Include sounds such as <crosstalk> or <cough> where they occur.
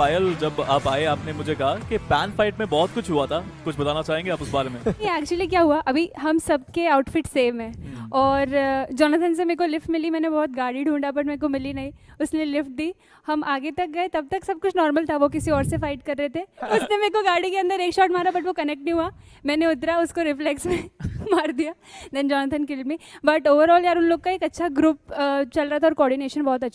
पायल जब आप आए आपने मुझे कहा कि पैन फाइट में बहुत कुछ हुआ था कुछ बताना चाहेंगे आप उस बारे में ये एक्चुअली क्या हुआ अभी हम सबके आउटफिट सेम है हम्म। और जोनाथन से मेरे को लिफ्ट मिली मैंने बहुत गाड़ी ढूंढा बट मेरे को मिली नहीं उसने लिफ्ट दी हम आगे तक गए तब तक सब कुछ नॉर्मल था वो किसी और से फाइट कर रहे थे <laughs> उसने मेरे को गाड़ी के अंदर एक शॉट मारा बट वो कनेक्ट नहीं हुआ मैंने उतरा उसको रिफ्लेक्स में <laughs> मार दिया then Jonathan killed me but overall यार उन लोग का एक अच्छा ग्रुप चल रहा था और कोऑर्डिनेशन बहुत अच्छा